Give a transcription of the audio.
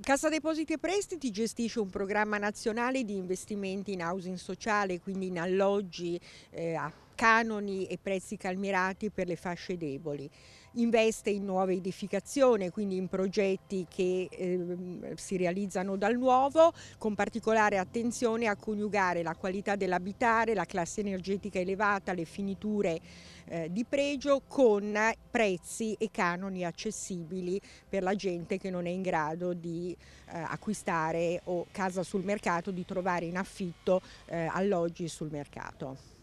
Cassa Depositi e Prestiti gestisce un programma nazionale di investimenti in housing sociale, quindi in alloggi eh, canoni e prezzi calmierati per le fasce deboli. Investe in nuova edificazione, quindi in progetti che eh, si realizzano dal nuovo, con particolare attenzione a coniugare la qualità dell'abitare, la classe energetica elevata, le finiture eh, di pregio con prezzi e canoni accessibili per la gente che non è in grado di eh, acquistare o casa sul mercato, di trovare in affitto eh, alloggi sul mercato.